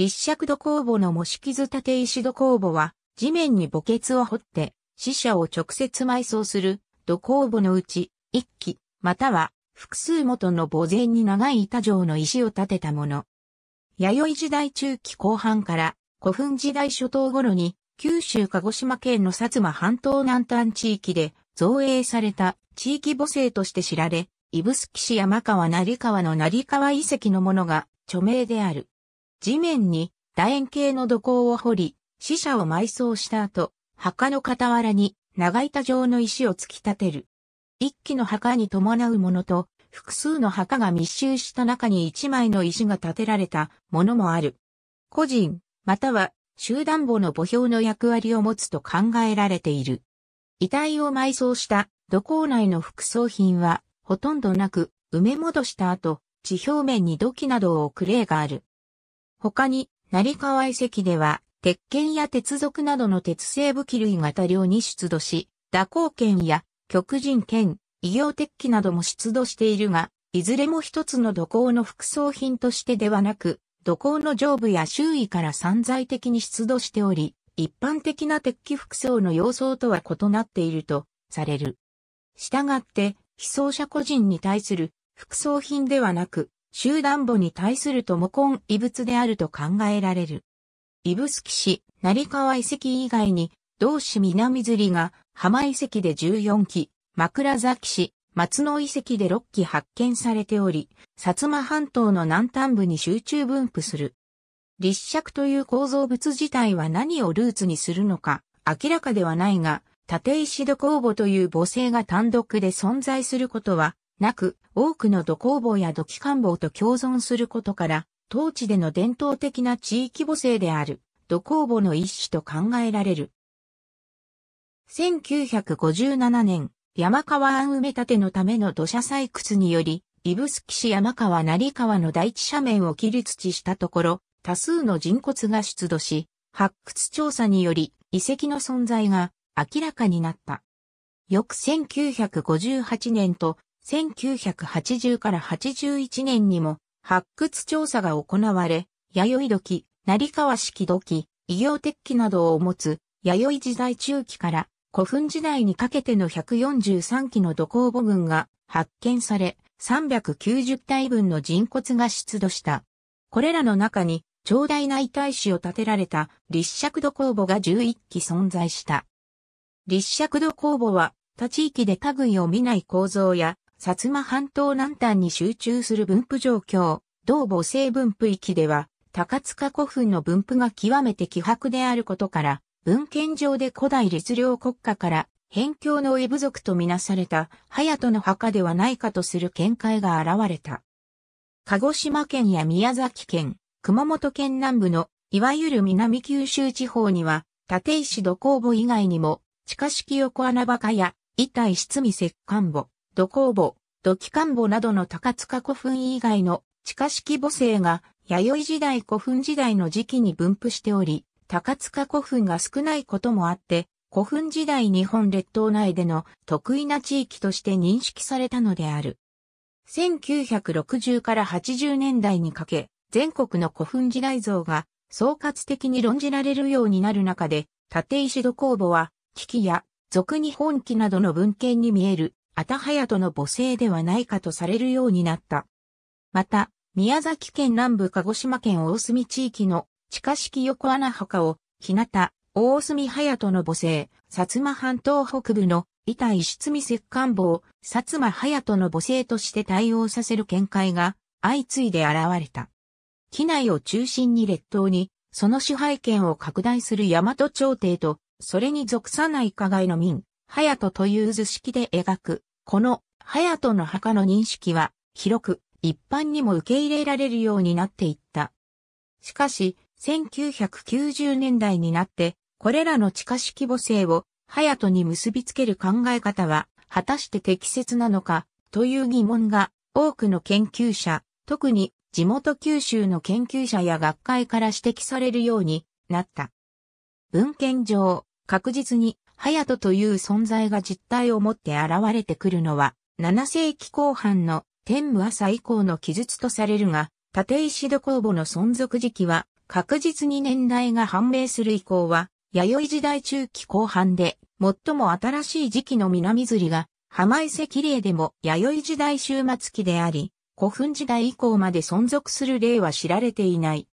立尺土工房の模式図立石土工房は、地面に墓穴を掘って、死者を直接埋葬する土工房のうち、一基、または複数元の墓前に長い板状の石を建てたもの。弥生時代中期後半から古墳時代初頭頃に九州鹿児島県の薩摩半島南端地域で造営された地域母性として知られ、指宿市山川成川の成川遺跡のものが著名である。地面に楕円形の土坑を掘り、死者を埋葬した後、墓の傍らに長板状の石を突き立てる。一気の墓に伴うものと、複数の墓が密集した中に一枚の石が立てられたものもある。個人、または集団墓の墓標の役割を持つと考えられている。遺体を埋葬した土坑内の副葬品はほとんどなく埋め戻した後、地表面に土器などを置く例がある。他に、成川遺跡では、鉄剣や鉄属などの鉄製武器類が多量に出土し、蛇行剣や極人剣、異形鉄器なども出土しているが、いずれも一つの土工の副葬品としてではなく、土工の上部や周囲から散在的に出土しており、一般的な鉄器副葬の様相とは異なっているとされる。したがって、被葬者個人に対する副葬品ではなく、集団墓に対する友根遺物であると考えられる。指宿市、成川遺跡以外に、同市南釣りが浜遺跡で14基、枕崎市、松野遺跡で6基発見されており、薩摩半島の南端部に集中分布する。立石という構造物自体は何をルーツにするのか、明らかではないが、縦石戸公墓という母性が単独で存在することはなく、多くの土工房や土器官房と共存することから、当地での伝統的な地域母性である土工房の一種と考えられる。1957年、山川案埋め立てのための土砂採掘により、指宿市山川成川の大地斜面を切り土したところ、多数の人骨が出土し、発掘調査により遺跡の存在が明らかになった。翌1958年と1980から81年にも発掘調査が行われ、弥生土器、成川式土器、異形鉄器などを持つ弥生時代中期から古墳時代にかけての143基の土工母群が発見され、390体分の人骨が出土した。これらの中に、長大な遺体史を建てられた立尺土工母が11基存在した。立尺土工母は、他地域で類を見ない構造や薩摩半島南端に集中する分布状況、同母性分布域では、高塚古墳の分布が極めて希薄であることから、文献上で古代律令国家から、辺境の異部族とみなされた、隼人の墓ではないかとする見解が現れた。鹿児島県や宮崎県、熊本県南部の、いわゆる南九州地方には、立石土工墓以外にも、地下式横穴墓や、板石味石棺墓、土工墓、土器官墓などの高塚古墳以外の地下式墓性が弥生時代古墳時代の時期に分布しており、高塚古墳が少ないこともあって、古墳時代日本列島内での得意な地域として認識されたのである。1960から80年代にかけ、全国の古墳時代像が総括的に論じられるようになる中で、立石土工房は、危機や、俗に本記などの文献に見えるアタハヤトの母性ではないかとされるようになった。また、宮崎県南部鹿児島県大隅地域の地下式横穴墓を、日向、大隅隼人の母性、薩摩半島北部の板石積石棺を、薩摩隼人の母性として対応させる見解が相次いで現れた。機内を中心に列島に、その支配権を拡大する大和朝廷と、それに属さない加害の民、隼人という図式で描くこの、やとの墓の認識は、広く、一般にも受け入れられるようになっていった。しかし、1990年代になって、これらの地下式母性を、やとに結びつける考え方は、果たして適切なのか、という疑問が、多くの研究者、特に地元九州の研究者や学会から指摘されるようになった。文献上、確実に隼人という存在が実体をもって現れてくるのは、7世紀後半の天武朝以降の記述とされるが、立石戸公墓の存続時期は、確実に年代が判明する以降は、弥生時代中期後半で、最も新しい時期の南釣りが、浜伊勢綺麗でも弥生時代終末期であり、古墳時代以降まで存続する例は知られていない。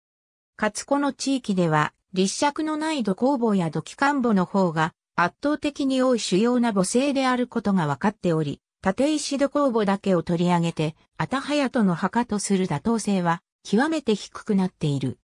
かつこの地域では、立尺のない土工房や土器官房の方が圧倒的に多い主要な母性であることが分かっており、立石戸公母だけを取り上げて、あたはやとの墓とする妥当性は極めて低くなっている。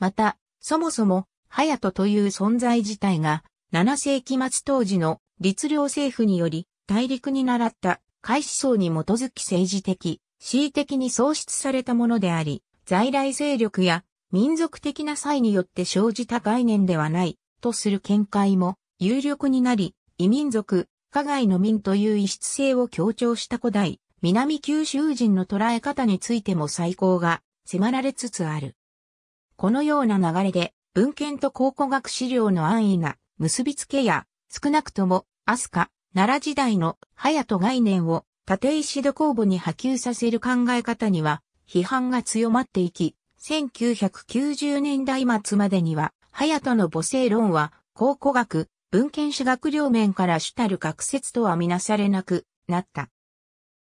また、そもそも、はやとという存在自体が、7世紀末当時の律令政府により、大陸に習った開始層に基づき政治的、恣意的に創出されたものであり、在来勢力や民族的な際によって生じた概念ではない、とする見解も有力になり、異民族、加害の民という異質性を強調した古代、南九州人の捉え方についても再考が迫られつつある。このような流れで、文献と考古学資料の安易な結びつけや、少なくとも、アスカ、奈良時代の早と概念を立石戸公募に波及させる考え方には批判が強まっていき、1990年代末までには、隼人の母性論は考古学、文献史学両面から主たる学説とはみなされなくなった。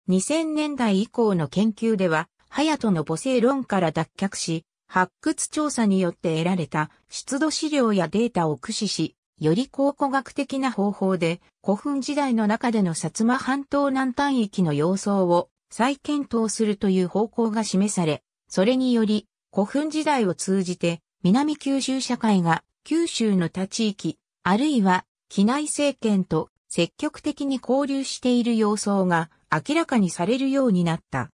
2000年代以降の研究では、ハヤトの母性論から脱却し、発掘調査によって得られた出土資料やデータを駆使し、より考古学的な方法で古墳時代の中での薩摩半島南端域の様相を再検討するという方向が示され、それにより古墳時代を通じて南九州社会が九州の他地域、あるいは、機内政権と積極的に交流している様相が明らかにされるようになった。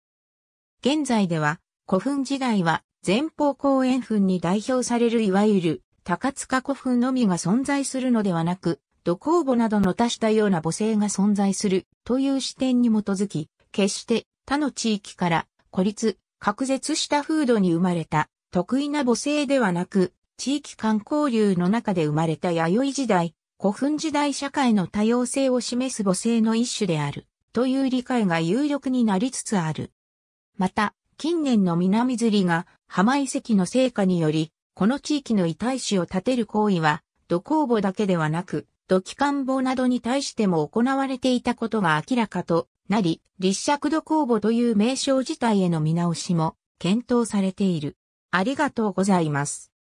現在では、古墳時代は前方後円墳に代表されるいわゆる高塚古墳のみが存在するのではなく、土工墓などの多たような母性が存在するという視点に基づき、決して他の地域から孤立、隔絶した風土に生まれた得意な母性ではなく、地域観光流の中で生まれた弥生時代、古墳時代社会の多様性を示す母性の一種である、という理解が有力になりつつある。また、近年の南釣りが浜遺跡の成果により、この地域の遺体史を立てる行為は、土工墓だけではなく、土器官房などに対しても行われていたことが明らかとなり、立尺土工房という名称自体への見直しも検討されている。ありがとうございます。